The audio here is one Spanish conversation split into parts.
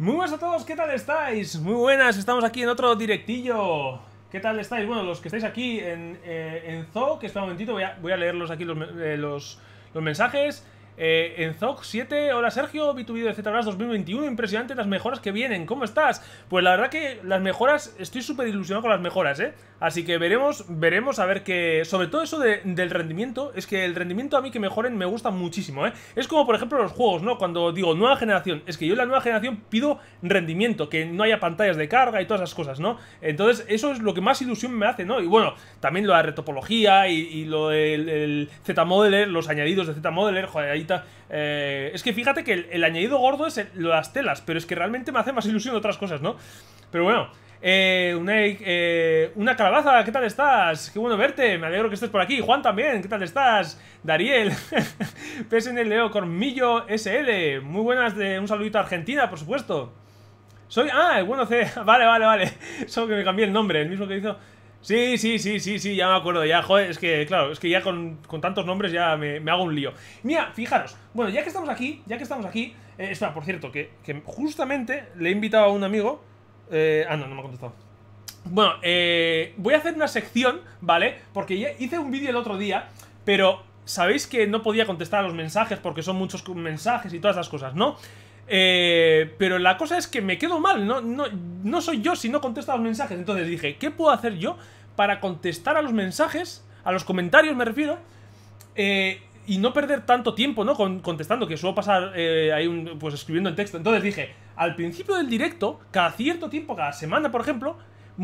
Muy buenas a todos, ¿qué tal estáis? Muy buenas, estamos aquí en otro directillo ¿Qué tal estáis? Bueno, los que estáis aquí en, eh, en Zoo, que espera un momentito, voy a, voy leerlos aquí los, eh, los, los mensajes eh, en Zoc 7, hola Sergio, vi tu b de ZBrush 2021, impresionante las mejoras que vienen, ¿cómo estás? Pues la verdad que las mejoras, estoy súper ilusionado con las mejoras, ¿eh? Así que veremos, veremos a ver que... Sobre todo eso del rendimiento, es que el rendimiento a mí que mejoren me gusta muchísimo, ¿eh? Es como por ejemplo los juegos, ¿no? Cuando digo nueva generación, es que yo en la nueva generación pido rendimiento, que no haya pantallas de carga y todas esas cosas, ¿no? Entonces eso es lo que más ilusión me hace, ¿no? Y bueno, también lo de la retopología y, y lo del Z-Modeler, los añadidos de Z-Modeler, joder, ahí eh, es que fíjate que el, añadido gordo es las telas, pero es que realmente me hace más ilusión otras cosas, ¿no? Pero bueno, eh, una, eh, una, calabaza, ¿qué tal estás? Qué bueno verte, me alegro que estés por aquí. Juan también, ¿qué tal estás? Dariel, PSN Leo Cormillo SL, muy buenas, de un saludito a Argentina, por supuesto. Soy, ah, el bueno C, vale, vale, vale, solo que me cambié el nombre, el mismo que hizo Sí, sí, sí, sí, sí, ya me acuerdo, ya, joder, es que, claro, es que ya con, tantos nombres ya me, hago un lío. Mira, fijaros, bueno, ya que estamos aquí, ya que estamos aquí, eh, espera, por cierto, que, que, justamente le he invitado a un amigo, eh, ah, no, no me ha contestado. Bueno, eh, voy a hacer una sección, ¿vale? Porque ya hice un vídeo el otro día, pero sabéis que no podía contestar a los mensajes porque son muchos mensajes y todas esas cosas, ¿no? Eh, pero la cosa es que me quedo mal, no, no, soy yo si no contesto a los mensajes. Entonces dije, ¿qué puedo hacer yo para contestar a los mensajes, a los comentarios me refiero, eh, y no perder tanto tiempo ¿no? contestando, que suelo pasar eh, ahí pues escribiendo el texto? Entonces dije, al principio del directo, cada cierto tiempo, cada semana por ejemplo,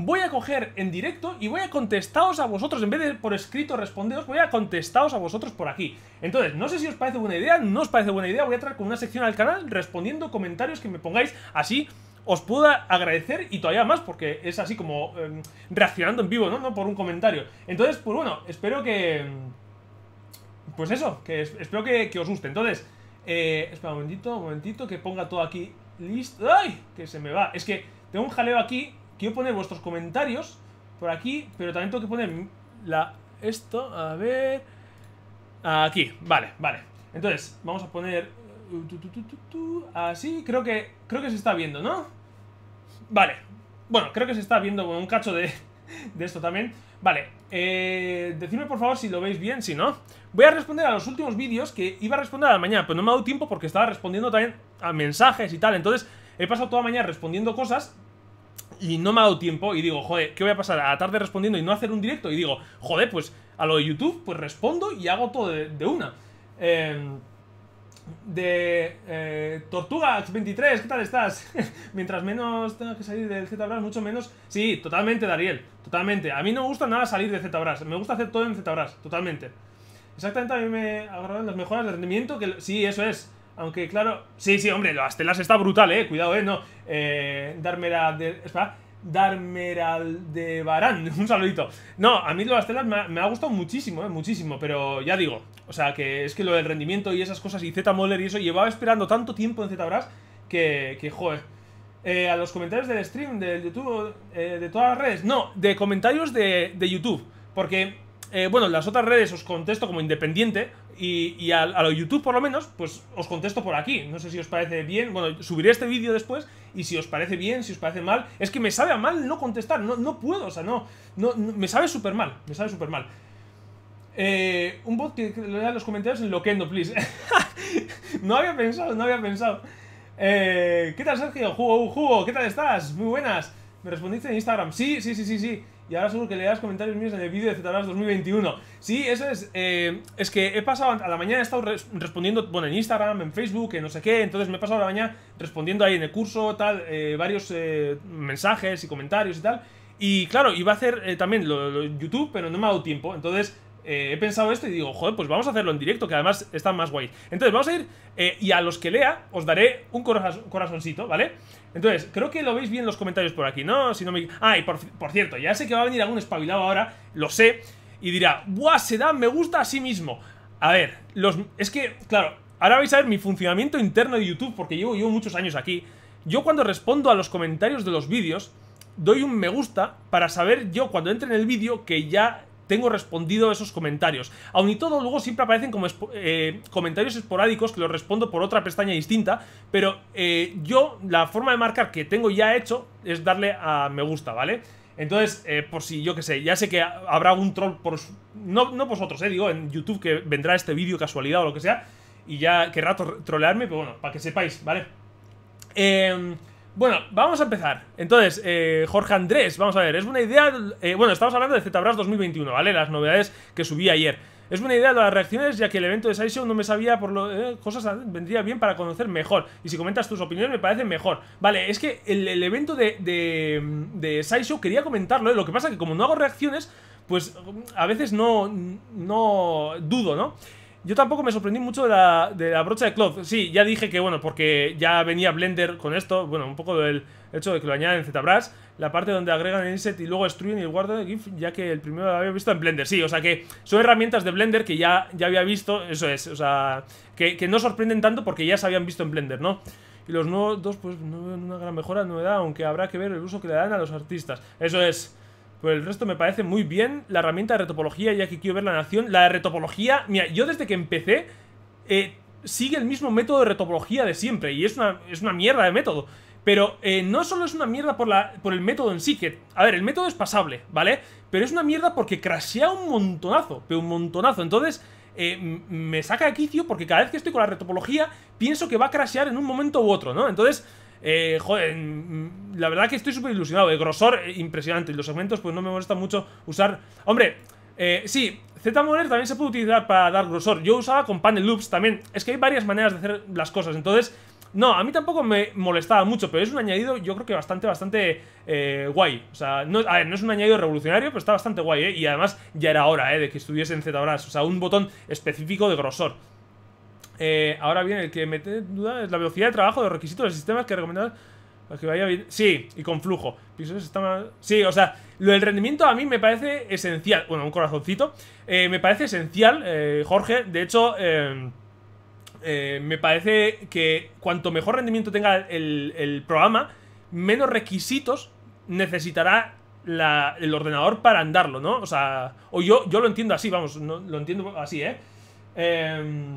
voy a coger en directo y voy a contestaros a vosotros, en vez de por escrito responderos, voy a contestaros a vosotros por aquí. Entonces, no sé si os parece buena idea, no os parece buena idea, voy a traer con una sección al canal respondiendo comentarios que me pongáis así os puedo agradecer y todavía más porque es así como em, reaccionando en vivo, ¿no? ¿no? Por un comentario. Entonces, pues bueno, espero que... Pues eso, que espero que, que os guste. Entonces, eh, espera un momentito, un momentito, que ponga todo aquí listo. ¡Ay! Que se me va. Es que tengo un jaleo aquí Quiero poner vuestros comentarios por aquí, pero también tengo que poner la, esto, a ver... Aquí, vale, vale. Entonces, vamos a poner... Uh, así, creo que, creo que se está viendo, ¿no? Vale. Bueno, creo que se está viendo un cacho de, de esto también. Vale, eh, decidme por favor si lo veis bien, si no. Voy a responder a los últimos vídeos que iba a responder a la mañana, pero no me ha dado tiempo porque estaba respondiendo también a mensajes y tal. Entonces, he pasado toda la mañana respondiendo cosas y no me ha dado tiempo y digo, joder, ¿qué voy a pasar? A la tarde respondiendo y no hacer un directo. Y digo, joder, pues a lo de YouTube, pues respondo y hago todo de, una. Em, de eh, Tortugax23, ¿qué tal estás? Mientras menos tenga que salir de ZBrush, mucho menos. Sí, totalmente, Dariel, totalmente. A mí no me gusta nada salir de ZBrush, me gusta hacer todo en ZBrush, totalmente. Exactamente, a mí me agradan las mejoras de rendimiento. que Sí, eso es. Aunque claro... Sí, sí, hombre, las telas está brutal, eh. Cuidado, eh. No. Eh, Darmeral de... Espera. Darmeral de Barán. Un saludito. No, a mí lo las telas me ha, gustado muchísimo, eh. Muchísimo. Pero ya digo. O sea, que es que lo del rendimiento y esas cosas y Z-Moller y eso. Llevaba esperando tanto tiempo en ZBrush que, que, joder. Eh, a los comentarios del stream, del YouTube, eh, de todas las redes. No, de comentarios de, YouTube. Porque, eh, bueno, las otras redes os contesto como independiente, y, a, lo YouTube por lo menos, pues os contesto por aquí. No sé si os parece bien, bueno, subiré este vídeo después y si os parece bien, si os parece mal, es que me sabe a mal no contestar, no, no puedo, o sea, no, no, me sabe súper mal, me sabe súper mal. Eh, un bot que lea los comentarios en Loquendo, please. no había pensado, no había pensado. Eh, ¿Qué tal, Sergio? Jugo, Jugo, ¿qué tal estás? Muy buenas. ¿Me respondiste en Instagram? Sí, sí, sí, sí, sí y ahora seguro que das comentarios míos en el vídeo de 2021. Sí, eso es. Eh, es que he pasado a la mañana, he estado respondiendo, bueno, en Instagram, en Facebook, en no sé qué. Entonces me he pasado a la mañana respondiendo ahí en el curso, tal, eh, varios eh, mensajes y comentarios y tal. Y claro, iba a hacer también YouTube, pero no me ha dado tiempo. Entonces eh, he pensado esto y digo, joder, pues vamos a hacerlo en directo, que además está más guay. Entonces, vamos a ir, eh, y a los que lea, os daré un corazoncito, ¿vale? Entonces, creo que lo veis bien en los comentarios por aquí, ¿no? Si no me... Ah, y por, cierto, ya sé que va a venir algún espabilado ahora, lo sé, y dirá, ¡buah, se da me gusta a sí mismo! A ver, es que, claro, ahora vais a ver mi funcionamiento interno de YouTube, porque llevo, llevo muchos años aquí. Yo cuando respondo a los comentarios de los vídeos, doy un me gusta para saber yo cuando entre en el vídeo que ya tengo respondido esos comentarios. Aun y todo, luego siempre aparecen como eh, comentarios esporádicos que los respondo por otra pestaña distinta, pero eh, yo la forma de marcar que tengo ya hecho es darle a me gusta, ¿vale? Entonces, eh, por si yo que sé, ya sé que habrá un troll por... No, no vosotros, eh, digo, en YouTube que vendrá este vídeo casualidad o lo que sea, y ya querrá trolearme, pero bueno, para que sepáis, ¿vale? Eh... Bueno, vamos a empezar. Entonces, eh, Jorge Andrés, vamos a ver, es una idea... Eh, bueno, estamos hablando de ZBrush 2021, ¿vale? Las novedades que subí ayer. Es una idea de las reacciones, ya que el evento de SciShow no me sabía por lo... Eh, cosas ah, vendría bien para conocer mejor. Y si comentas tus opiniones me parece mejor. Vale, es que el, evento de, de, SciShow quería comentarlo, lo que pasa que como no hago reacciones, pues a veces no... no dudo, ¿no? Yo tampoco me sorprendí mucho de la, de la brocha de cloth. Sí, ya dije que, bueno, porque ya venía Blender con esto. Bueno, un poco del hecho de que lo añaden en ZBrush. La parte donde agregan el inset y luego destruyen y guardan el GIF, ya que el primero lo había visto en Blender. Sí, o sea que son herramientas de Blender que ya, ya había visto. Eso es, o sea, que, no sorprenden tanto porque ya se habían visto en Blender, ¿no? Y los nuevos dos, pues no veo una gran mejora, novedad, aunque habrá que ver el uso que le dan a los artistas. Eso es. Por pues el resto me parece muy bien la herramienta de retopología, ya que quiero ver la nación. La retopología, mira, yo desde que empecé eh, sigue el mismo método de retopología de siempre, y es una, es una mierda de método. Pero eh, no solo es una mierda por, la, por el método en sí, que, a ver, el método es pasable, ¿vale? Pero es una mierda porque crashea un montonazo, pero un montonazo. Entonces, eh, me saca de quicio porque cada vez que estoy con la retopología, pienso que va a crashear en un momento u otro, ¿no? Entonces... Eh, joder, mm, mm, la verdad que estoy súper ilusionado. El grosor eh, impresionante. Y los segmentos, pues no me molesta mucho usar. Hombre, eh, sí, z moler también se puede utilizar para dar grosor. Yo usaba con panel loops también. Es que hay varias maneras de hacer las cosas. Entonces, no, a mí tampoco me molestaba mucho, pero es un añadido, yo creo que bastante, bastante eh, guay. O sea, no, a ver, no es un añadido revolucionario, pero está bastante guay, ¿eh? Y además ya era hora, ¿eh? De que estuviese en ZBrush. O sea, un botón específico de grosor. Eh, ahora bien, el que me en duda es la velocidad de trabajo de los requisitos de los sistemas que recomendar, que vaya bien. Sí, y con flujo. Sí, o sea, lo del rendimiento a mí me parece esencial. Bueno, un corazoncito. Eh, me parece esencial, eh, Jorge. De hecho, me parece que cuanto mejor rendimiento tenga el, programa, menos requisitos necesitará el ordenador para andarlo, ¿no? O sea, o yo, yo lo entiendo así, vamos, lo entiendo así, ¿eh? Eh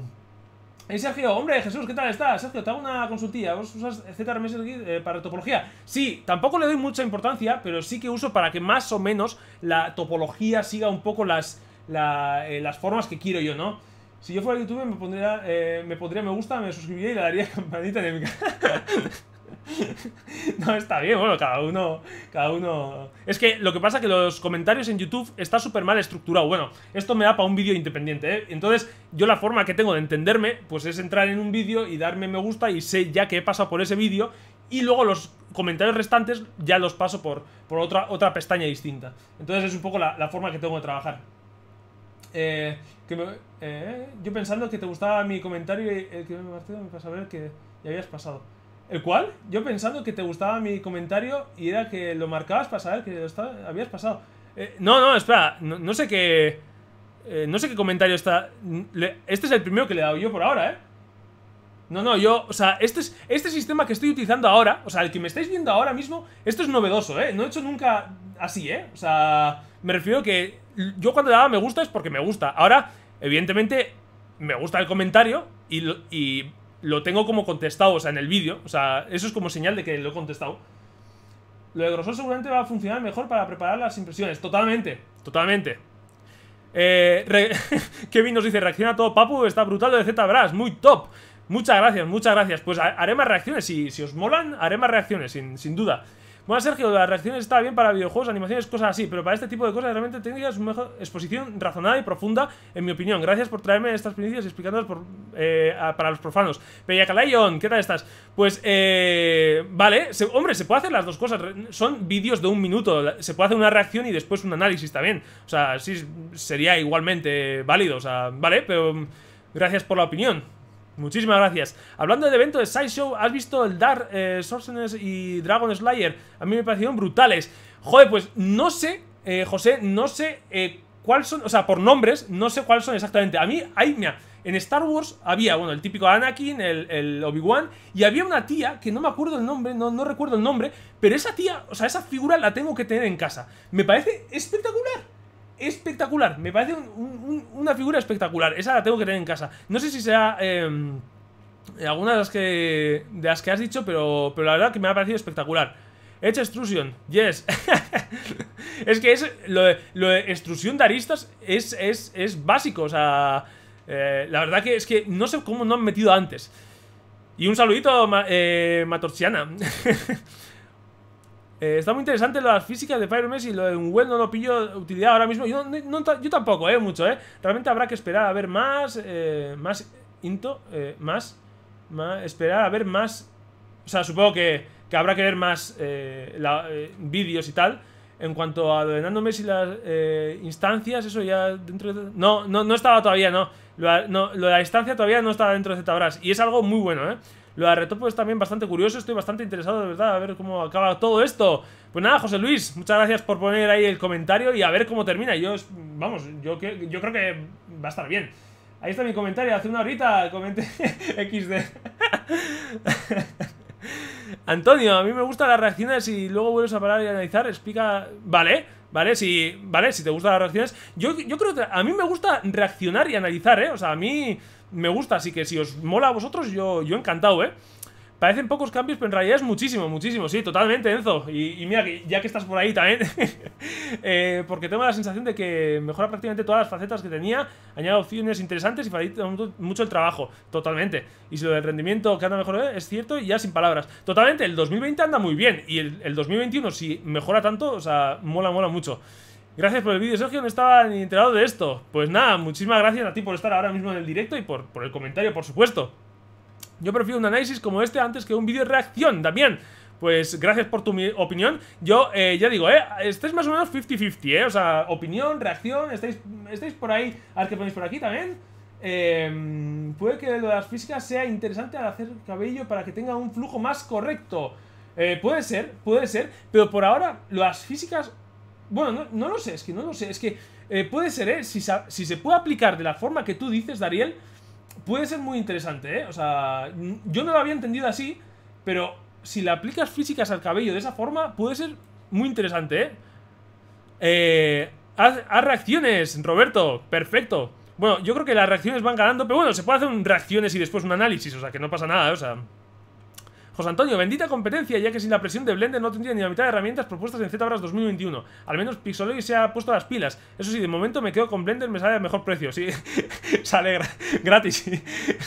Hey eh, Sergio, hombre, Jesús, ¿qué tal estás? Sergio, te hago una consultilla. ¿Vos usas ZRMS eh, para topología? Sí, tampoco le doy mucha importancia, pero sí que uso para que más o menos la topología siga un poco las, eh, las formas que quiero yo, ¿no? Si yo fuera youtuber me pondría, eh, me pondría me gusta, me suscribiría y le daría campanita en canal. No, está bien, bueno, cada uno, cada uno... Es que lo que pasa es que los comentarios en YouTube está súper mal estructurado. Bueno, esto me da para un vídeo independiente, ¿eh? Entonces, yo la forma que tengo de entenderme, pues es entrar en un vídeo y darme me gusta y sé ya que he pasado por ese vídeo y luego los comentarios restantes ya los paso por, por otra, otra pestaña distinta. Entonces es un poco la, forma que tengo de trabajar. Eh, que eh, yo pensando que te gustaba mi comentario y el que me, me a ver que ya habías pasado. ¿El cual? Yo pensando que te gustaba mi comentario y era que lo marcabas para saber que habías pasado. Eh, no, no, espera, no, sé qué... Eh, no sé qué comentario está... este es el primero que le he dado yo por ahora, ¿eh? No, no, yo... O sea, este, es, este sistema que estoy utilizando ahora, o sea, el que me estáis viendo ahora mismo, esto es novedoso, ¿eh? No he hecho nunca así, ¿eh? O sea, me refiero que yo cuando le daba me gusta es porque me gusta. Ahora, evidentemente, me gusta el comentario y, y lo tengo como contestado, o sea, en el vídeo. O sea, eso es como señal de que lo he contestado. Lo de grosor seguramente va a funcionar mejor para preparar las impresiones. Totalmente, totalmente. Eh, Kevin nos dice, reacciona todo, Papu, está brutal lo de Zbras, muy top. Muchas gracias, muchas gracias. Pues haré más reacciones, si, si os molan, haré más reacciones, sin duda. Bueno, Sergio, las reacciones está bien para videojuegos, animaciones, cosas así, pero para este tipo de cosas realmente técnicas una mejor exposición razonada y profunda, en mi opinión. Gracias por traerme estas experiencias y explicándolas eh, para los profanos. Peyacalayon, ¿qué tal estás? Pues, eh, vale, hombre, se puede hacer las dos cosas. Son vídeos de un minuto, se puede hacer una reacción y después un análisis también. O sea, sí, sería igualmente válido, o sea, vale, pero mm, gracias por la opinión. Muchísimas gracias. Hablando del evento de Sideshow, ¿has visto el Dark eh, y Dragon Slayer? A mí me parecieron brutales. Joder, pues no sé, eh, José, no sé eh, cuál cuáles son, o sea, por nombres, no sé cuáles son exactamente. A mí, hay, mira, en Star Wars había, bueno, el típico Anakin, el, el Obi-Wan, y había una tía, que no me acuerdo el nombre, no, no recuerdo el nombre, pero esa tía, o sea, esa figura la tengo que tener en casa. Me parece espectacular espectacular. Me parece una figura espectacular. Esa la tengo que tener en casa. No sé si sea em, eh, alguna de las que de las que has dicho, pero, pero la verdad que me ha parecido espectacular. Hecha extrusion, yes. es que es, lo, de, extrusión de aristas es, es, básico. O sea, eh, la verdad que es que no sé cómo no han metido antes. Y un saludito, eh, Matorciana. Eh, está muy interesante las físicas de Fire Messi. Lo de un Unwell no lo pillo utilidad ahora mismo. Yo, yo tampoco, eh, mucho, eh. Realmente habrá que esperar a ver más. Eh, más Into. Eh, más, más. Esperar a ver más. O sea, supongo que, habrá que ver más eh, eh, vídeos y tal. En cuanto a lo de Nando Messi, las instancias, eso ya dentro de. No, no, no estaba todavía, no. Lo, no. de la instancia todavía no estaba dentro de ZBrush. Y es algo muy bueno, eh. Lo de Retopo es también bastante curioso. Estoy bastante interesado, de verdad, a ver cómo acaba todo esto. Pues nada, José Luis, muchas gracias por poner ahí el comentario y a ver cómo termina. Yo, vamos, yo, yo creo que va a estar bien. Ahí está mi comentario, hace una horita comenté XD. Antonio, a mí me gustan las reacciones y luego vuelves a parar y analizar. Explica. Vale. ¿vale? Si, ¿vale? si te gustan las reacciones. Yo, yo creo que a mí me gusta reaccionar y analizar, ¿eh? O sea, a mí me gusta, así que si os mola a vosotros, yo, yo encantado, ¿eh? Parecen pocos cambios, pero en realidad es muchísimo, muchísimo, sí, totalmente, Enzo. Y, mira, ya que estás por ahí también, eh, porque tengo la sensación de que mejora prácticamente todas las facetas que tenía, añade opciones interesantes y facilita mucho el trabajo, totalmente. Y si lo del rendimiento que anda mejor eh, es cierto, y ya sin palabras. Totalmente, el 2020 anda muy bien, y el, 2021, si mejora tanto, o sea, mola, mola mucho. Gracias por el vídeo, Sergio, no estaba ni enterado de esto. Pues nada, muchísimas gracias a ti por estar ahora mismo en el directo y por, por el comentario, por supuesto. Yo prefiero un análisis como este antes que un vídeo de reacción, también Pues gracias por tu opinión. Yo eh, ya digo, ¿eh? es más o menos 50-50, ¿eh? O sea, opinión, reacción, estáis, estáis por ahí, al que ponéis por aquí también. Em, puede que lo de las físicas sea interesante al hacer cabello para que tenga un flujo más correcto. Eh, puede ser, puede ser, pero por ahora las físicas... Bueno, no, lo sé, es que no lo sé, es que eh, puede ser, ¿eh? Si, si se puede aplicar de la forma que tú dices, Dariel, puede ser muy interesante, ¿eh? O sea, yo no lo había entendido así, pero si le aplicas físicas al cabello de esa forma, puede ser muy interesante, ¿eh? eh haz, reacciones, Roberto, perfecto. Bueno, yo creo que las reacciones van ganando, pero bueno, se puede hacer un reacciones y después un análisis, o sea, que no pasa nada, ¿eh? o sea... José pues, Antonio, bendita competencia, ya que sin la presión de Blender no tendría ni la mitad de herramientas propuestas en ZBrush 2021. Al menos Pixology se ha puesto las pilas. Eso sí, de momento me quedo con Blender, me sale a mejor precio, sí. sale gratis.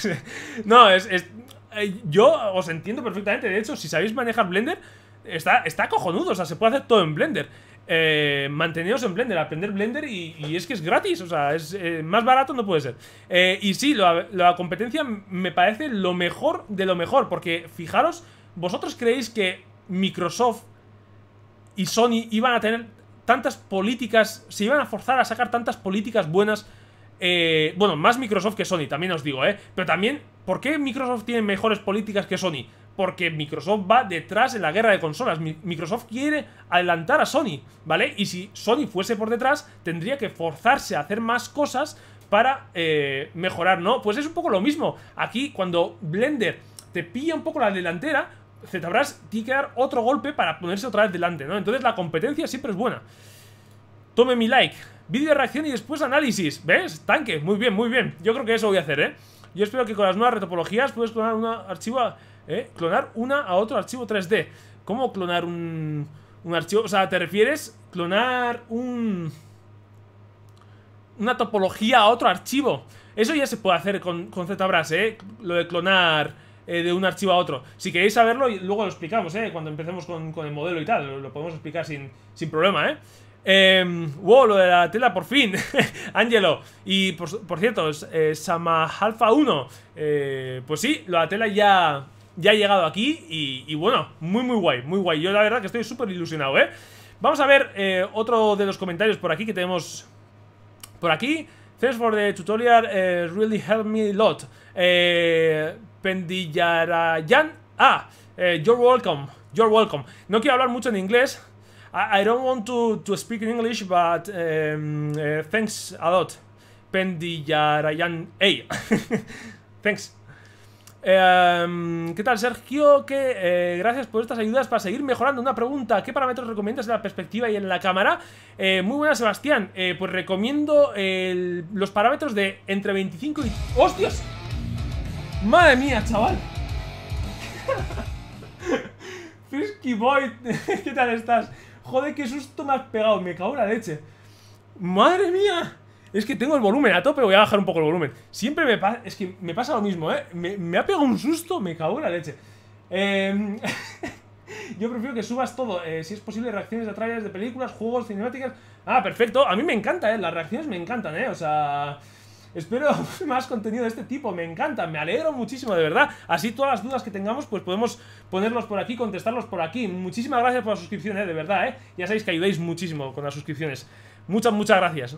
no, es, eh, Yo os entiendo perfectamente. De hecho, si sabéis manejar Blender, está, está cojonudo. O sea, se puede hacer todo en Blender eh, en Blender, aprender Blender y, es que es gratis, o sea, es eh, más barato no puede ser. Eh, y sí, la, la, competencia me parece lo mejor de lo mejor, porque fijaros, vosotros creéis que Microsoft y Sony iban a tener tantas políticas, se iban a forzar a sacar tantas políticas buenas. Eh, bueno, más Microsoft que Sony, también os digo, ¿eh? Pero también, ¿por qué Microsoft tiene mejores políticas que Sony? porque Microsoft va detrás en la guerra de consolas. Microsoft quiere adelantar a Sony, ¿vale? Y si Sony fuese por detrás, tendría que forzarse a hacer más cosas para eh, mejorar, ¿no? Pues es un poco lo mismo. Aquí, cuando Blender te pilla un poco la delantera, ZBrush tiene que dar otro golpe para ponerse otra vez delante, ¿no? Entonces la competencia siempre es buena. Tome mi like, vídeo de reacción y después análisis. ¿Ves? Tanque, muy bien, muy bien. Yo creo que eso voy a hacer, ¿eh? Yo espero que con las nuevas retopologías puedes poner un archivo... ¿eh? Clonar una a otro archivo 3D. ¿Cómo clonar un, un archivo? O sea, ¿te refieres clonar un... Una topología a otro archivo. Eso ya se puede hacer con, con ZBrush, ¿eh? Lo de clonar eh, de un archivo a otro. Si queréis saberlo, luego lo explicamos, ¿eh? Cuando empecemos con, el modelo y tal. Lo, podemos explicar sin, problema, ¿eh? Em, wow, lo de la tela por fin, Angelo. Y por, cierto, eh, 1. Eh, pues sí, lo de la tela ya ya he llegado aquí y, bueno, muy muy guay, muy guay. Yo la verdad que estoy súper ilusionado, ¿eh? Vamos a ver eh, otro de los comentarios por aquí que tenemos por aquí. Thanks for the tutorial, eh, really helped me a lot. Eh, Pendillarayan, ah, eh, you're welcome, you're welcome. No quiero hablar mucho en inglés. I, don't want to, to speak in English, but em, thanks a lot. Pendillarayan, hey, thanks. Em, ¿Qué tal, Sergio? Eh, gracias por estas ayudas para seguir mejorando. Una pregunta, ¿qué parámetros recomiendas en la perspectiva y en la cámara? Eh, muy buena, Sebastián. Eh, pues recomiendo los parámetros de entre 25 y... ¡Hostias! ¡Madre mía, chaval! Frisky Boy, ¿qué tal estás? Joder, qué susto me has pegado, me cago en la leche. ¡Madre mía! Es que tengo el volumen a tope, voy a bajar un poco el volumen. Siempre me pasa. Es que me pasa lo mismo, ¿eh? Me, ha pegado un susto, me cago en la leche. Em, yo prefiero que subas todo, eh, si es posible, reacciones a trailers de películas, juegos, cinemáticas. Ah, perfecto. A mí me encanta, ¿eh? Las reacciones me encantan, ¿eh? O sea. Espero más contenido de este tipo, me encanta, me alegro muchísimo, de verdad. Así todas las dudas que tengamos, pues podemos ponerlos por aquí, contestarlos por aquí. Muchísimas gracias por la suscripción, ¿eh? de verdad, ¿eh? Ya sabéis que ayudáis muchísimo con las suscripciones. Muchas, muchas gracias.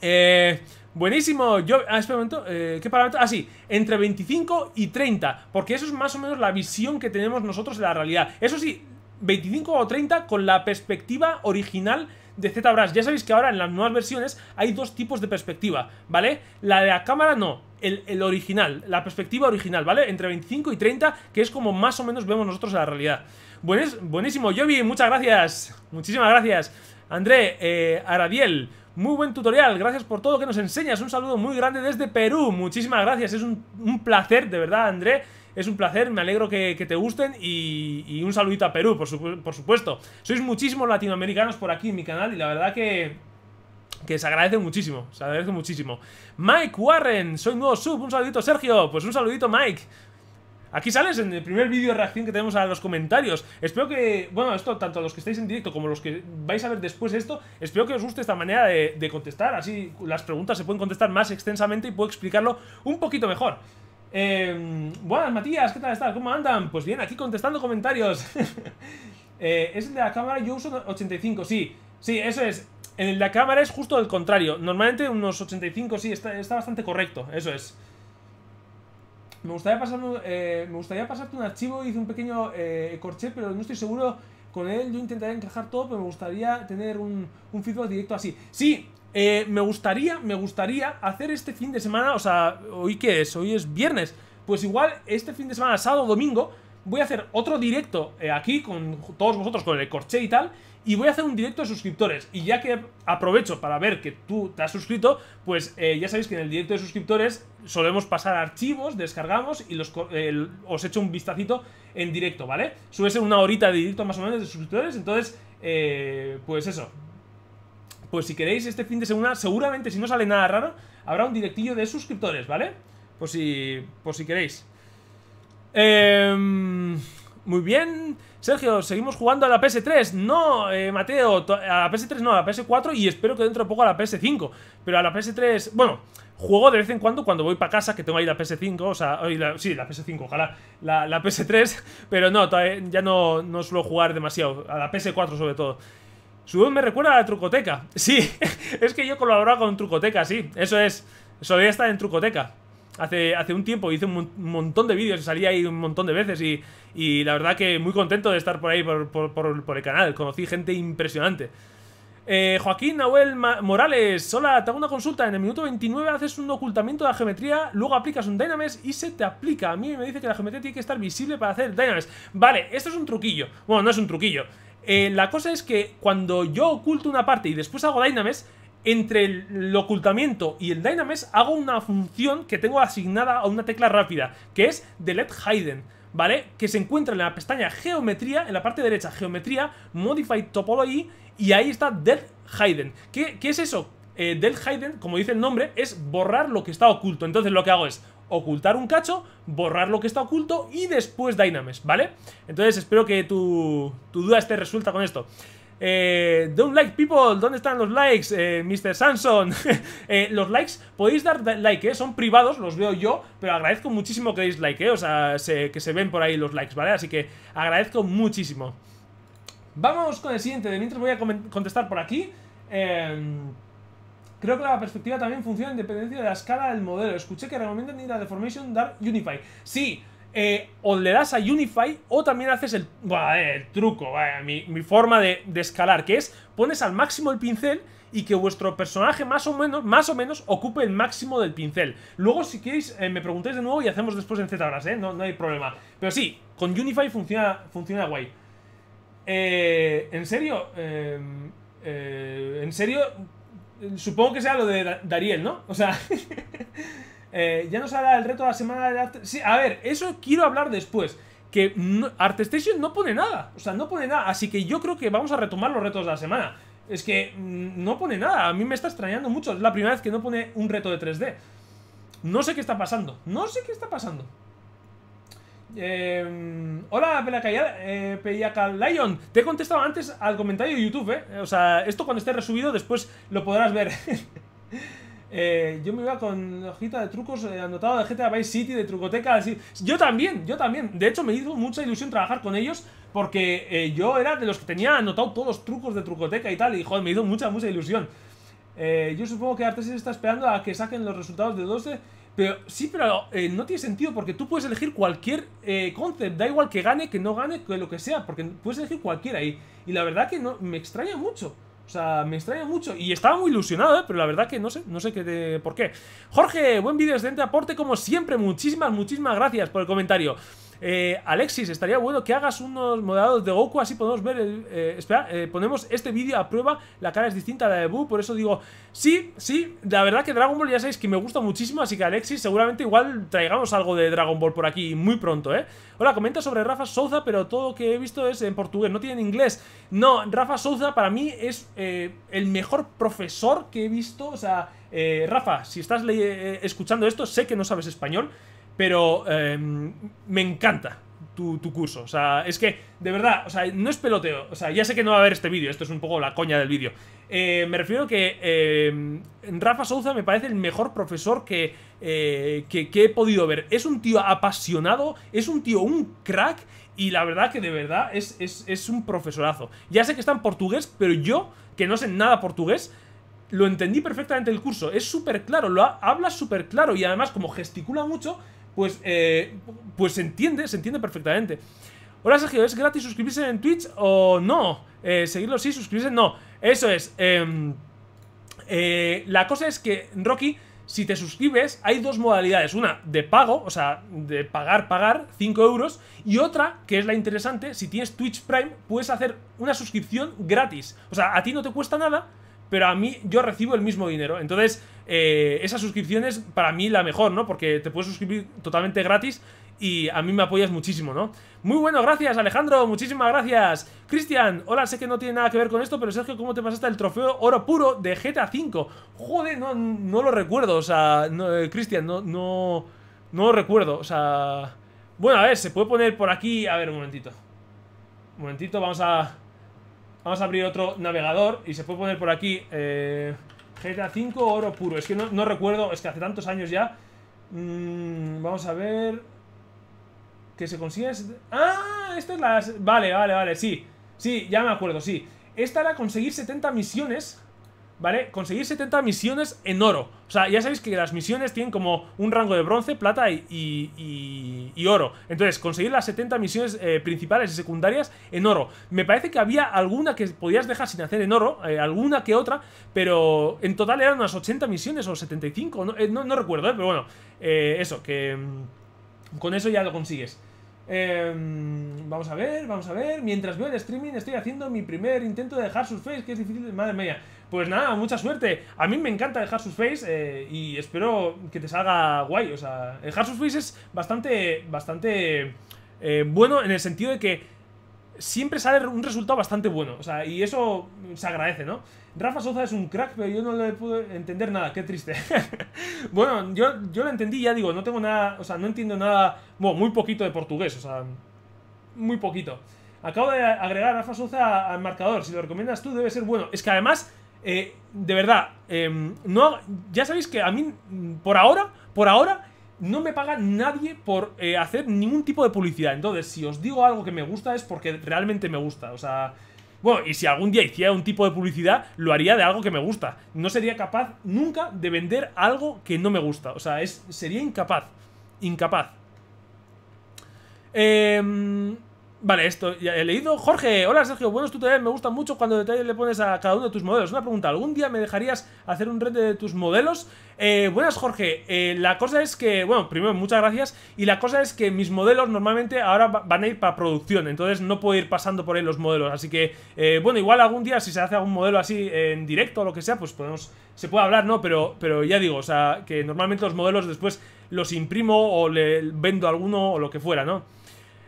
Eh, buenísimo. Yo, ah, momento. Eh, ¿Qué parámetro? Ah, sí, entre 25 y 30. Porque eso es más o menos la visión que tenemos nosotros de la realidad. Eso sí, 25 o 30 con la perspectiva original de ZBrush. Ya sabéis que ahora en las nuevas versiones hay dos tipos de perspectiva, ¿vale? La de la cámara no, el, original, la perspectiva original, ¿vale? Entre 25 y 30, que es como más o menos vemos nosotros la realidad. Buenísimo, Jovi, muchas gracias. Muchísimas gracias. André, eh, Aradiel, muy buen tutorial, gracias por todo lo que nos enseñas. Un saludo muy grande desde Perú. Muchísimas gracias, es un, placer, de verdad, André. Es un placer, me alegro que, te gusten y, un saludito a Perú, por, supuesto. Sois muchísimos latinoamericanos por aquí en mi canal y la verdad que que se agradece muchísimo, se agradece muchísimo. Mike Warren, soy nuevo sub, un saludito Sergio, pues un saludito Mike, Aquí sales en el primer vídeo de reacción que tenemos a los comentarios. Espero que, bueno, esto tanto a los que estáis en directo como a los que vais a ver después esto, espero que os guste esta manera de, contestar. Así las preguntas se pueden contestar más extensamente y puedo explicarlo un poquito mejor. Eh, buenas, Matías, ¿qué tal estás? ¿Cómo andan? Pues bien, aquí contestando comentarios. Eh, es el de la cámara, yo uso 85, sí. Sí, eso es. En el de la cámara es justo el contrario. Normalmente unos 85, sí, está, está bastante correcto, eso es. Me gustaría, eh, me gustaría pasarte un archivo, hice un pequeño eh, pero no estoy seguro con él. Yo intentaré encajar todo, pero me gustaría tener un, feedback directo así. Sí, eh, me gustaría, me gustaría hacer este fin de semana, o sea, hoy qué es, hoy es viernes. Pues igual este fin de semana, sábado, domingo, voy a hacer otro directo eh, aquí con todos vosotros, con el corché y tal. Y voy a hacer un directo de suscriptores. Y ya que aprovecho para ver que tú te has suscrito, pues eh, ya sabéis que en el directo de suscriptores solemos pasar archivos, descargamos y los, os echo un vistacito en directo, ¿vale? Suele ser una horita de directo más o menos de suscriptores. Entonces, eh, pues eso. Pues si queréis este fin de semana, seguramente si no sale nada raro, habrá un directillo de suscriptores, ¿vale? Pues si, pues si queréis. Em, muy bien. Sergio, seguimos jugando a la PS3. No, eh, Mateo, a la PS3 no, a la PS4 y espero que dentro de poco a la PS5. Pero a la PS3, bueno, juego de vez en cuando cuando voy para casa, que tengo ahí la PS5, o sea, sí, la PS5, ojalá, la, PS3, pero no, todavía, ya no, no suelo jugar demasiado, a la PS4 sobre todo. Su voz me recuerda a la Trucoteca. Sí, es que yo colaboraba con Trucoteca, sí, eso es. Solía estar en Trucoteca hace, un tiempo. Hice un, montón de vídeos, salí ahí un montón de veces y, la verdad que muy contento de estar por ahí, por, el canal. Conocí gente impresionante. Eh, Joaquín Nahuel Morales, hola, te hago una consulta. En el minuto 29 haces un ocultamiento de la geometría, luego aplicas un Dynames y se te aplica. A mí me dice que la geometría tiene que estar visible para hacer Dynames. Vale, esto es un truquillo. Bueno, no es un truquillo. Eh, la cosa es que cuando yo oculto una parte y después hago Dynames entre el ocultamiento y el Dynamesh hago una función que tengo asignada a una tecla rápida, que es Delete Hidden, ¿vale? Que se encuentra en la pestaña Geometría, en la parte derecha, Geometría, Modify Topology, y ahí está Delete Hidden. ¿Qué, es eso? Eh, Delete Hidden, como dice el nombre, es borrar lo que está oculto. Entonces lo que hago es ocultar un cacho, borrar lo que está oculto y después Dynamesh, ¿vale? Entonces espero que tu, tu duda esté resuelta con esto. Eh, don't like people, ¿dónde están los likes? Eh, Mr. Samson, eh, los likes, podéis dar like, eh, son privados, los veo yo, pero agradezco muchísimo que deis like, eh, o sea, que se ven por ahí los likes, ¿vale? Así que agradezco muchísimo. Vamos con el siguiente, de mientras voy a contestar por aquí. Em, creo que la perspectiva también funciona en dependencia de la escala del modelo. Escuché que recomiendan ir a Deformation dar Unify. Sí, eh, o le das a Unify o también haces el, eh, el truco, mi, forma de, escalar, que es pones al máximo el pincel y que vuestro personaje más o menos, más o menos ocupe el máximo del pincel. Luego, si queréis, eh, me preguntáis de nuevo y hacemos después en Z ¿eh? No, hay problema. Pero sí, con Unify funciona, funciona guay. Eh, en serio, em, en serio, supongo que sea lo de Dariel, ¿no? O sea... Eh, ya nos hará el reto de la semana de Art Sí, a ver, eso quiero hablar después. Que artestation no pone nada. O sea, no pone nada. Así que yo creo que vamos a retomar los retos de la semana. Es que mm, no pone nada. A mí me está extrañando mucho. Es la primera vez que no pone un reto de 3D. No sé qué está pasando. No sé qué está pasando. Em, eh, hola, Pelacayal, eh, Lion. Te he contestado antes al comentario de YouTube, ¿eh? O sea, esto cuando esté resubido después lo podrás ver. Eh, yo me iba con hojita de trucos eh, anotado de GTA Vice City, de Trucoteca. Así. Yo también, yo también. De hecho, me hizo mucha ilusión trabajar con ellos porque eh, yo era de los que tenía anotado todos los trucos de Trucoteca y tal. Y joder, me hizo mucha, mucha ilusión. yo supongo que Artesis está esperando a que saquen los resultados de 12. Pero sí, pero no tiene sentido porque tú puedes elegir cualquier concept. Da igual que gane, que no gane, que lo que sea. Porque puedes elegir cualquiera. ahí. y la verdad que no, me extraña mucho. O sea, me extraña mucho. Y estaba muy ilusionado, ¿eh? pero la verdad que no sé, no sé qué de, por qué. Jorge, buen vídeo, excelente aporte, como siempre. Muchísimas, muchísimas gracias por el comentario. Eh, Alexis, estaría bueno que hagas unos modelados de Goku, así podemos ver el... Eh, espera, eh, ponemos este vídeo a prueba, la cara es distinta a la de Boo, por eso digo, sí, sí, la verdad que Dragon Ball ya sabéis que me gusta muchísimo, así que Alexis, seguramente igual traigamos algo de Dragon Ball por aquí muy pronto, ¿eh? Hola, comenta sobre Rafa Souza, pero todo lo que he visto es en portugués, no tiene inglés. No, Rafa Souza para mí es el mejor profesor que he visto, o sea... Rafa, si estás escuchando esto, sé que no sabes español, pero em, me encanta tu, curso. O sea, es que, de verdad, o sea, no es peloteo. O sea, ya sé que no va a haber este vídeo, esto es un poco la coña del vídeo. Eh, me refiero que em, Rafa Souza me parece el mejor profesor eh, que, que, he podido ver. Es un tío apasionado, es un tío, un crack, y la verdad que de verdad es, es, un profesorazo. Ya sé que está en portugués, pero yo, que no sé nada portugués, lo entendí perfectamente el curso. Es súper claro, lo habla súper claro y además como gesticula mucho, pues, eh, pues se entiende, se entiende perfectamente. Hola Sergio, ¿es gratis suscribirse en Twitch o no? Eh, seguirlo sí, suscribirse no. Eso es. Em, eh, la cosa es que, Rocky, si te suscribes, hay dos modalidades. Una de pago, o sea, de pagar, pagar, 5 euros. Y otra, que es la interesante, si tienes Twitch Prime, puedes hacer una suscripción gratis. O sea, a ti no te cuesta nada, pero a mí yo recibo el mismo dinero. Entonces, eh, esa suscripción es para mí la mejor, ¿no? Porque te puedes suscribir totalmente gratis y a mí me apoyas muchísimo, ¿no? Muy bueno, gracias Alejandro, muchísimas gracias. Cristian, hola, sé que no tiene nada que ver con esto, pero Sergio, ¿cómo te pasaste el trofeo oro puro de GTA V? Joder, no, lo recuerdo, o sea, no, eh, Cristian, no, no, no lo recuerdo, o sea... Bueno, a ver, se puede poner por aquí, a ver, un momentito. Un momentito, vamos a... Vamos a abrir otro navegador y se puede poner por aquí eh, GTA 5 oro puro. Es que no, recuerdo, es que hace tantos años ya. Mm, vamos a ver... Que se consigue... ¡Ah! esta es la... Vale, vale, vale, sí. Sí, ya me acuerdo, sí. Esta era conseguir 70 misiones ¿vale? Conseguir 70 misiones en oro. O sea, ya sabéis que las misiones tienen como un rango de bronce, plata y, y, oro. Entonces, conseguir las 70 misiones eh, principales y secundarias en oro. Me parece que había alguna que podías dejar sin hacer en oro, eh, alguna que otra, pero en total eran unas 80 misiones o 75, no, eh, recuerdo, eh, pero bueno, eso, que mm, con eso ya lo consigues. Em, vamos a ver, vamos a ver. Mientras veo el streaming, estoy haciendo mi primer intento de dejar sus que es difícil, madre mía pues nada, mucha suerte. A mí me encanta dejar sus Face eh, y espero que te salga guay. O sea, dejar sus Face es bastante, bastante eh, bueno en el sentido de que siempre sale un resultado bastante bueno. O sea, y eso se agradece, ¿no? Rafa Souza es un crack, pero yo no le puedo entender nada, qué triste. bueno, yo, yo lo entendí, ya digo, no tengo nada, o sea, no entiendo nada, bueno, muy poquito de portugués, o sea, muy poquito. Acabo de agregar a Rafa Souza al marcador, si lo recomiendas tú debe ser bueno. Es que además eh, de verdad, em, no, ya sabéis que a mí, por ahora, por ahora, no me paga nadie por eh, hacer ningún tipo de publicidad. Entonces, si os digo algo que me gusta es porque realmente me gusta. O sea, bueno, y si algún día hiciera un tipo de publicidad, lo haría de algo que me gusta. No sería capaz nunca de vender algo que no me gusta. O sea, es, sería incapaz. Incapaz. Eh... Vale, esto ya he leído. Jorge, hola Sergio, buenos tutoriales. Me gusta mucho cuando detalles le pones a cada uno de tus modelos. Una pregunta, ¿algún día me dejarías hacer un reto de tus modelos? Eh, buenas, Jorge. Eh, la cosa es que, bueno, primero, muchas gracias. Y la cosa es que mis modelos normalmente ahora van a ir para producción. Entonces no puedo ir pasando por ahí los modelos. Así que, eh, bueno, igual algún día si se hace algún modelo así en directo o lo que sea, pues podemos... Se puede hablar, ¿no? Pero, pero ya digo, o sea, que normalmente los modelos después los imprimo o le vendo alguno o lo que fuera, ¿no?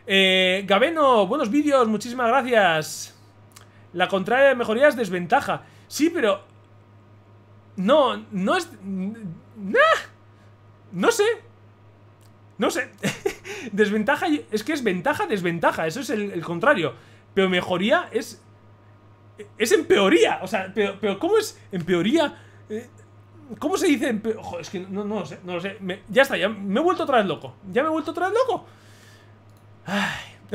Eh, Gabeno, buenos vídeos, muchísimas gracias. La contraria de mejoría es desventaja. Sí, pero... No, no es... Nah, no sé. No sé. desventaja es que es ventaja, desventaja. Eso es el, contrario. Pero mejoría es... Es empeoría. O sea, pero, pero ¿cómo es En teoría. Eh, ¿Cómo se dice? peoría? es que no, lo sé, no lo sé. ya está, ya me he vuelto otra vez loco. Ya me he vuelto otra vez loco.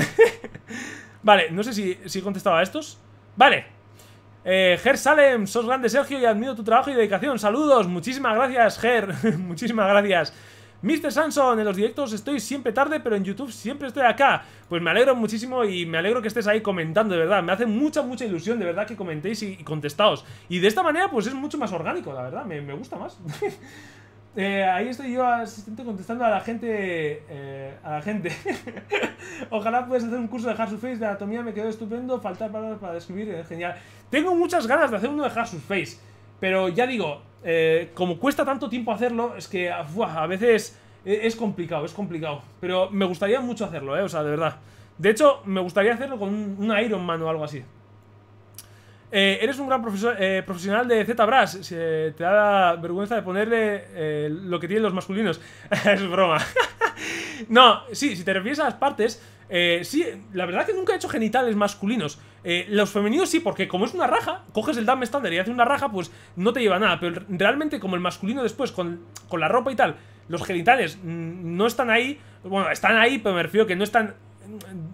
vale, no sé si, si he contestado a estos. Vale. Eh, Ger Salem, sos grande Sergio y admiro tu trabajo y dedicación. Saludos, muchísimas gracias, Ger. muchísimas gracias. Mr. Samson, en los directos estoy siempre tarde, pero en YouTube siempre estoy acá. Pues me alegro muchísimo y me alegro que estés ahí comentando, de verdad. Me hace mucha, mucha ilusión, de verdad, que comentéis y, contestaos. Y de esta manera, pues es mucho más orgánico, la verdad. Me, me gusta más. Eh, ahí estoy yo, asistente, contestando a la gente. Eh, a la gente. Ojalá puedas hacer un curso de Hasus Face de anatomía, me quedó estupendo. Faltar palabras para describir, es eh, genial. Tengo muchas ganas de hacer uno de Hasus Face, pero ya digo, como cuesta tanto tiempo hacerlo, es que a veces e, es complicado, es complicado. Pero me gustaría mucho hacerlo, ¿eh? O sea, de verdad. De hecho, me gustaría hacerlo con un Iron Man o algo así. Eh, eres un gran profesor, eh, profesional de ZBrush. Si, eh, te da vergüenza de ponerle lo que tienen los masculinos. es broma. no, sí, si te refieres a las partes, sí, la verdad que nunca he hecho genitales masculinos. los femeninos sí, porque como es una raja, coges el Dumb Standard y haces una raja, pues no te lleva nada. Pero realmente, como el masculino después, con, con la ropa y tal, los genitales mm, no están ahí. Bueno, están ahí, pero me refiero que no están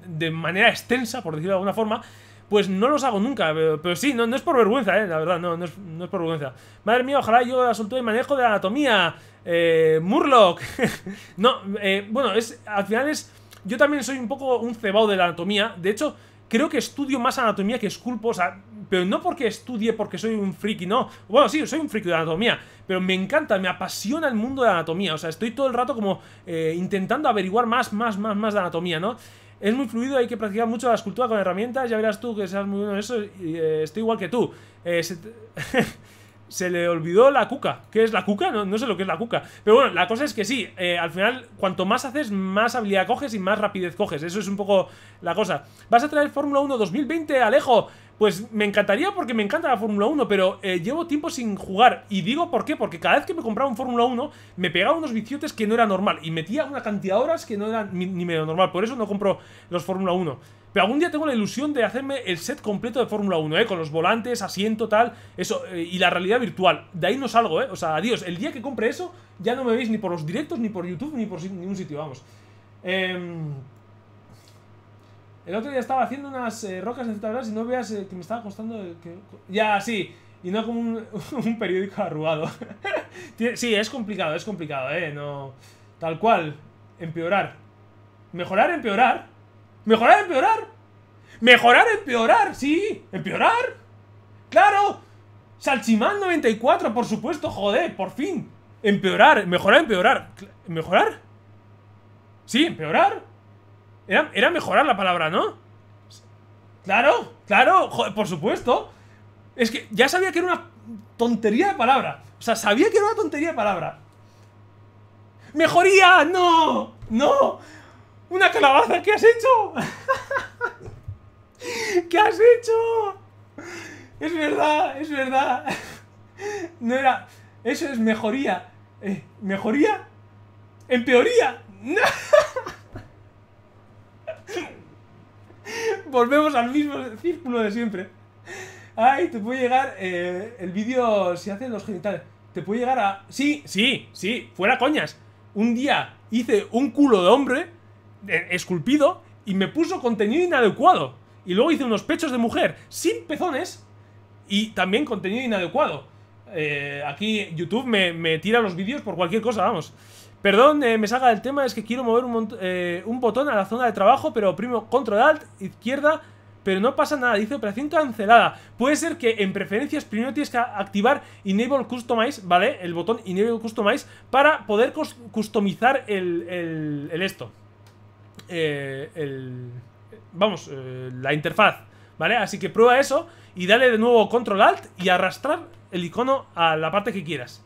de manera extensa, por decirlo de alguna forma pues no los hago nunca. Pero, sí, no, no, es por vergüenza, eh, la verdad, no, no es, por vergüenza. Madre mía, ojalá yo asunto el manejo de anatomía. Eh, Murloc. no, eh, bueno, es, al final es... Yo también soy un poco un cebado de la anatomía. De hecho, creo que estudio más anatomía que esculpo, o sea, pero no porque estudie porque soy un friki, no. Bueno, sí, soy un friki de anatomía, pero me encanta, me apasiona el mundo de la anatomía, o sea, estoy todo el rato como eh, intentando averiguar más, más, más, más de anatomía, ¿no? Es muy fluido, hay que practicar mucho la escultura con herramientas. Ya verás tú que seas muy bueno en eso. Y, eh, estoy igual que tú. Eh, se, le olvidó la cuca. ¿Qué es la cuca? No, no, sé lo que es la cuca. Pero bueno, la cosa es que sí. Eh, al final, cuanto más haces, más habilidad coges y más rapidez coges. Eso es un poco la cosa. Vas a traer Fórmula 1 2020, Alejo. Pues me encantaría porque me encanta la Fórmula 1, pero eh, llevo tiempo sin jugar. Y digo por qué, porque cada vez que me compraba un Fórmula 1 me pegaba unos viciotes que no era normal. Y metía una cantidad de horas que no era ni, medio normal. Por eso no compro los Fórmula 1. Pero algún día tengo la ilusión de hacerme el set completo de Fórmula 1, ¿eh? Con los volantes, asiento, tal, eso, eh, y la realidad virtual. De ahí no salgo, ¿eh? O sea, adiós. El día que compre eso, ya no me veis ni por los directos, ni por YouTube, ni por ningún sitio, vamos. Eh... El otro día estaba haciendo unas eh, rocas en y no veas eh, que me estaba costando... Eh, que... Ya, sí. Y no como un, periódico arrugado. sí, es complicado, es complicado, ¿eh? No... Tal cual. Empeorar. Mejorar, empeorar. Mejorar, empeorar. Mejorar, empeorar. Sí, empeorar. Claro. Salchimán 94, por supuesto, joder, por fin. Empeorar, mejorar, empeorar. ¿Mejorar? Sí, empeorar. Era, mejorar la palabra, ¿no? Claro, claro, por supuesto. Es que ya sabía que era una tontería de palabra. O sea, sabía que era una tontería de palabra. ¡Mejoría! ¡No! ¡No! ¡Una calabaza! ¿Qué has hecho? ¿Qué has hecho? Es verdad, es verdad. No era... Eso es mejoría. Eh, ¿Mejoría? ¿Empeoría? ¡No! volvemos al mismo círculo de siempre. Ay, te puede llegar eh, el vídeo si hacen los genitales. Te puede llegar a... Sí, sí, sí, fuera coñas. Un día hice un culo de hombre eh, esculpido y me puso contenido inadecuado. Y luego hice unos pechos de mujer sin pezones y también contenido inadecuado. Eh, aquí YouTube me, me tira los vídeos por cualquier cosa, vamos. Perdón, eh, me salga del tema, es que quiero mover eh, un, botón a la zona de trabajo, pero primo control alt, izquierda, pero no pasa nada, dice operación cancelada. Puede ser que en preferencias primero tienes que activar Enable Customize, ¿vale? El botón Enable Customize para poder customizar el, el, el esto. Eh, el, vamos, la interfaz, ¿vale? Así que prueba eso y dale de nuevo control alt y arrastrar el icono a la parte que quieras.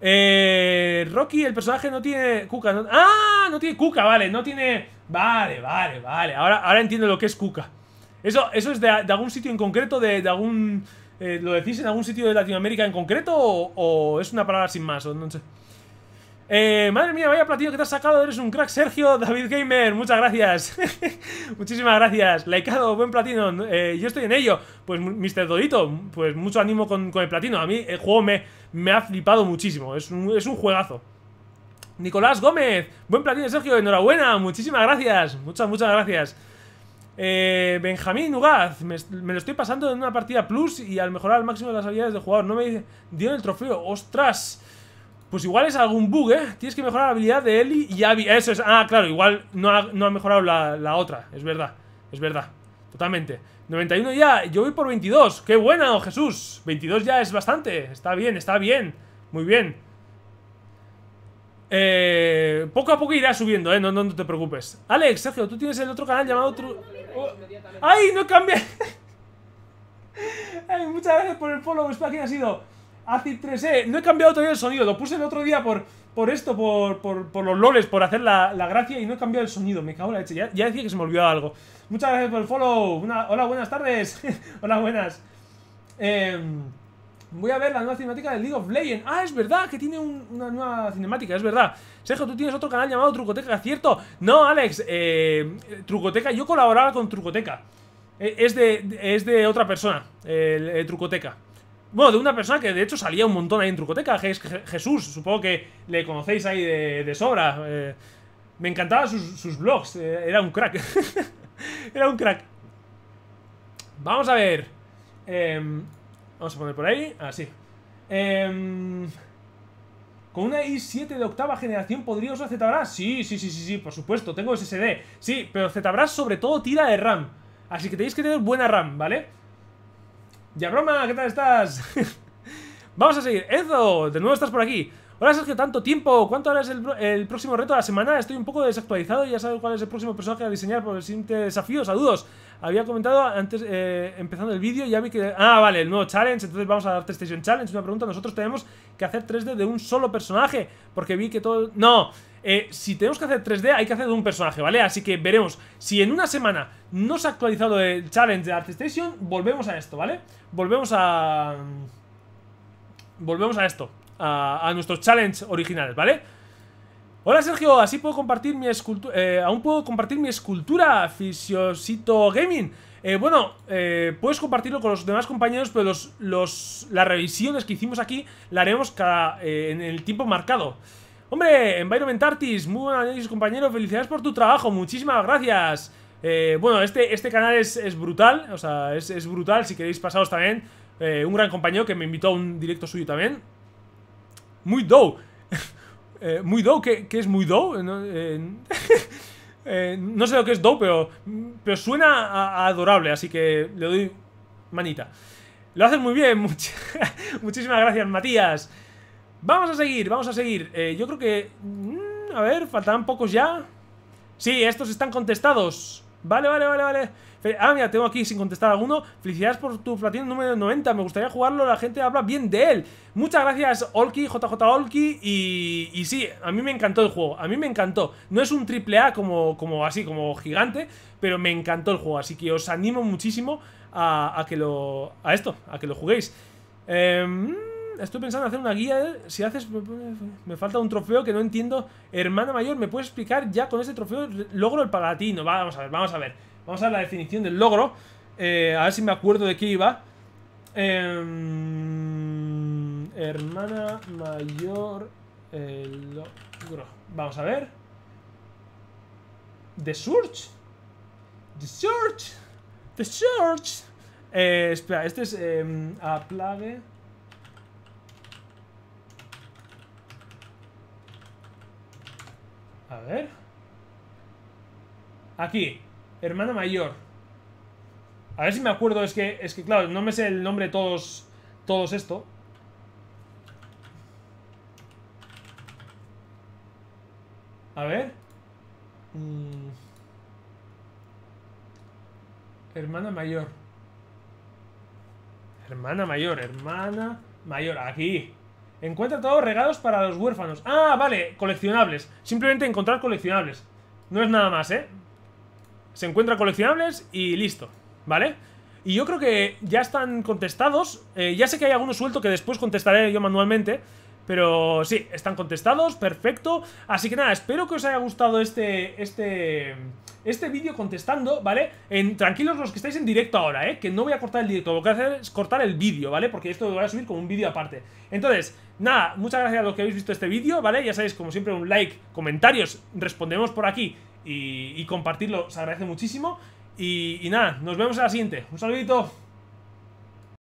Eh, Rocky, el personaje no tiene Cuca. ah, no tiene Cuca, vale, no tiene... Vale, vale, vale. Ahora, ahora entiendo lo que es Cuca. Eso, eso es de, de algún sitio en concreto, de, algún... Eh, ¿Lo decís en algún sitio de Latinoamérica en concreto o, es una palabra sin más? no sé. Eh, madre mía, vaya platino que te has sacado, eres un crack, Sergio David Gamer, muchas gracias. Muchísimas gracias. Likeado, buen platino, eh, yo estoy en ello. Pues Mr. Dodito, pues mucho ánimo con, el platino. A mí el juego me, me ha flipado muchísimo, es un, es un juegazo. Nicolás Gómez, buen platino, Sergio, enhorabuena, muchísimas gracias. Muchas, muchas gracias. Eh, Benjamín Ugaz, me, lo estoy pasando en una partida plus y al mejorar al máximo las habilidades del jugador. No me dio el trofeo, ostras. Pues igual es algún bug, ¿eh? Tienes que mejorar la habilidad de Eli y Abby. Eso es. Ah, claro, igual no ha, mejorado la, otra. Es verdad. Es verdad. Totalmente. 91 ya. Yo voy por 22. ¡Qué bueno, Jesús! 22 ya es bastante. Está bien, está bien. Muy bien. Eh, poco a poco irá subiendo, ¿eh? No, te preocupes. Alex, Sergio, tú tienes el otro canal llamado... Tru... ¡Ay, no cambié! Ay, muchas gracias por el follow. Espero ha sido... ACID 3E. No he cambiado todavía el sonido. Lo puse el otro día por, por esto, por, por, los loles, por hacer la, gracia y no he cambiado el sonido. Me cago en la leche. Ya, ya, decía que se me olvidó algo. Muchas gracias por el follow. hola, buenas tardes. hola, buenas. Em, voy a ver la nueva cinemática de League of Legends. Ah, es verdad que tiene una nueva cinemática, es verdad. Sergio, tú tienes otro canal llamado Trucoteca, ¿cierto? No, Alex, eh, Trucoteca, yo colaboraba con Trucoteca. Eh, es, de, es de otra persona, el Trucoteca. Bueno, de una persona que de hecho salía un montón ahí en Trucoteca, Jesús, supongo que le conocéis ahí de, sobra. Eh. me encantaban sus, vlogs, blogs, eh, era un crack. era un crack. Vamos a ver. Em, vamos a poner por ahí, así. Ah, em, ¿Con una i7 de octava generación podría usar ZBrush? Sí, sí, sí, sí, sí, por supuesto, tengo SSD. Sí, pero ZBrush sobre todo tira de RAM. Así que tenéis que tener buena RAM, ¿vale? vale ¡Ya, broma! ¿qué tal estás? Vamos a seguir. ¡Ezo! de nuevo estás por aquí. ¡Hola que tanto tiempo. ¿Cuánto ahora es el, próximo reto de la semana? Estoy un poco desactualizado ya sabes cuál es el próximo personaje a diseñar por el siguiente desafío. Saludos. Había comentado antes, eh, empezando el vídeo, ya vi que... Ah, vale, el nuevo challenge. Entonces vamos a dar este Station Challenge. Una pregunta, nosotros tenemos que hacer 3D de un solo personaje. Porque vi que todo... No, eh, si tenemos que hacer 3D hay que hacer de un personaje, ¿vale? Así que veremos. Si en una semana no se ha actualizado el challenge de Station volvemos a esto, ¿vale? Volvemos a... Volvemos a esto a, nuestro nuestros challenge originales, ¿vale? Hola Sergio, así puedo compartir mi escultura. Eh, aún puedo compartir mi escultura, Fisiosito Gaming. Eh, bueno, eh, puedes compartirlo con los demás compañeros, pero los, las revisiones que hicimos aquí la haremos cada, en el tiempo marcado. Hombre, Environment Artist, muy buen análisis compañero, felicidades por tu trabajo, muchísimas gracias. bueno, este, este canal es, brutal, o sea, es, es, brutal, si queréis pasaros también. un gran compañero que me invitó a un directo suyo también muy do eh, muy do ¿qué, es muy do eh, eh, No, sé lo que es do pero, pero suena adorable, así que le doy manita. Lo haces muy bien, muchísimas gracias, Matías. Vamos a seguir, vamos a seguir. yo creo que... Mm, a ver, faltan pocos ya. Sí, estos están contestados. Vale, vale, vale, vale. Ah, mira, tengo aquí sin contestar alguno. Felicidades por tu platino número 90. Me gustaría jugarlo, la gente habla bien de él. Muchas gracias, Olki, JJ Olki. Y, y sí, a mí me encantó el juego. A mí me encantó. No es un triple A como, como así, como gigante, pero me encantó el juego. Así que os animo muchísimo a, a que lo. a esto, a que lo juguéis. Em, estoy pensando en hacer una guía. ¿eh? Si haces. Me falta un trofeo que no entiendo. Hermana mayor, ¿me puedes explicar ya con ese trofeo? Logro el palatino. vamos a ver, vamos a ver. Vamos a ver la definición del logro. Eh, a ver si me acuerdo de qué iba. Em, hermana mayor. El logro. Vamos a ver. The Search. The Search. The Search. Eh, espera, este es. Em, a plague. A ver. Aquí. Hermana mayor. A ver si me acuerdo. Es que, es que claro, no me sé el nombre de todos, todos esto. A ver. Mm. Hermana mayor. Hermana mayor, hermana mayor. Aquí. Encuentra todos regalos para los huérfanos. Ah, vale, coleccionables. Simplemente encontrar coleccionables. No es nada más, ¿eh? Se encuentra coleccionables y listo, ¿vale? Y yo creo que ya están contestados. Eh, ya sé que hay algunos suelto que después contestaré yo manualmente. Pero sí, están contestados, perfecto. Así que nada, espero que os haya gustado este... este este vídeo contestando, ¿vale? En, tranquilos los que estáis en directo ahora, ¿eh? Que no voy a cortar el directo, lo que voy a hacer es cortar el vídeo, ¿vale? Porque esto lo voy a subir como un vídeo aparte. Entonces, nada, muchas gracias a los que habéis visto este vídeo, ¿vale? Ya sabéis, como siempre, un like, comentarios, respondemos por aquí y, compartirlo, se agradece muchísimo. Y, y nada, nos vemos en la siguiente. Un saludito.